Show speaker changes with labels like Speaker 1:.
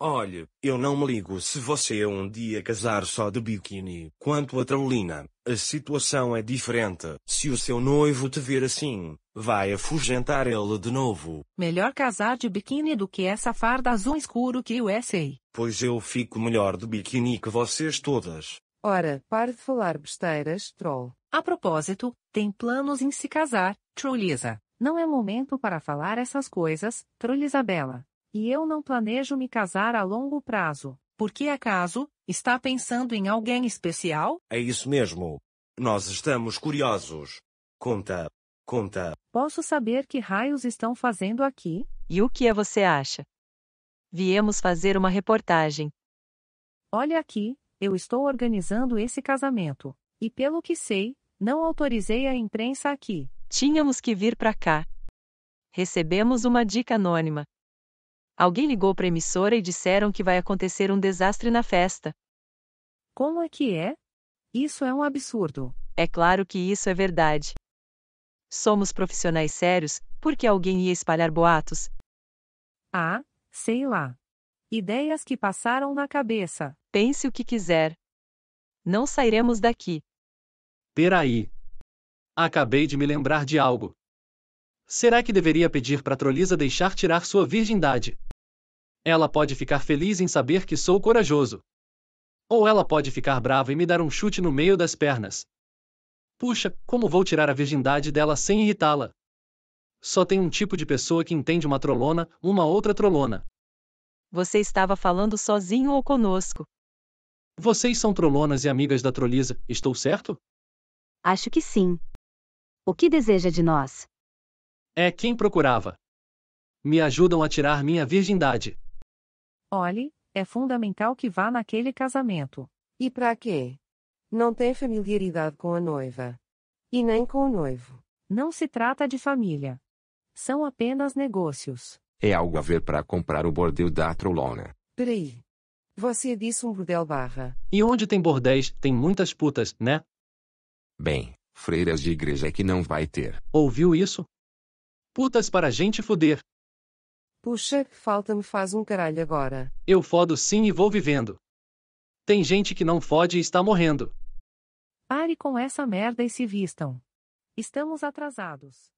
Speaker 1: Olhe, eu não me ligo se você um dia casar só de biquíni. Quanto a Traulina, a situação é diferente. Se o seu noivo te ver assim, vai afugentar ele de novo.
Speaker 2: Melhor casar de biquíni do que essa farda azul escuro que o é sei.
Speaker 1: Pois eu fico melhor de biquíni que vocês todas.
Speaker 2: Ora, pare de falar besteiras, troll. A propósito, tem planos em se casar, Trulisa. Não é momento para falar essas coisas, Trulisa e eu não planejo me casar a longo prazo. Por que acaso? Está pensando em alguém especial?
Speaker 1: É isso mesmo. Nós estamos curiosos. Conta. Conta.
Speaker 2: Posso saber
Speaker 3: que raios estão fazendo aqui? E o que é você acha? Viemos fazer uma reportagem. Olha aqui, eu estou organizando
Speaker 2: esse casamento.
Speaker 3: E pelo que sei, não autorizei a imprensa aqui. Tínhamos que vir para cá. Recebemos uma dica anônima. Alguém ligou para a emissora e disseram que vai acontecer um desastre na festa. Como é que é? Isso é um absurdo. É claro que isso é verdade. Somos profissionais sérios, porque alguém ia espalhar boatos? Ah, sei lá. Ideias que passaram na cabeça. Pense o que quiser. Não sairemos daqui.
Speaker 4: Peraí. Acabei de me lembrar de algo. Será que deveria pedir para Trolisa deixar tirar sua virgindade? Ela pode ficar feliz em saber que sou corajoso. Ou ela pode ficar brava e me dar um chute no meio das pernas. Puxa, como vou tirar a virgindade dela sem irritá-la? Só tem um tipo de pessoa que entende uma trolona, uma outra trolona. Você estava falando sozinho ou conosco? Vocês são trolonas e amigas da Trolisa, estou certo?
Speaker 3: Acho que sim. O que deseja de nós?
Speaker 4: É quem procurava. Me ajudam a tirar minha virgindade.
Speaker 2: Olhe, é fundamental que vá naquele casamento. E para quê? Não tem familiaridade com a noiva. E nem com o noivo. Não se trata de família. São apenas negócios.
Speaker 1: É algo a ver para comprar o bordel da Trolona.
Speaker 2: Peraí. Você disse um bordel barra.
Speaker 4: E onde tem bordéis, tem muitas putas, né?
Speaker 1: Bem, freiras de igreja é que não vai ter.
Speaker 4: Ouviu isso? Putas para gente fuder.
Speaker 2: Puxa, falta me faz um caralho agora.
Speaker 4: Eu fodo sim e vou vivendo. Tem gente que não fode e está morrendo.
Speaker 2: Pare com essa merda e se vistam. Estamos atrasados.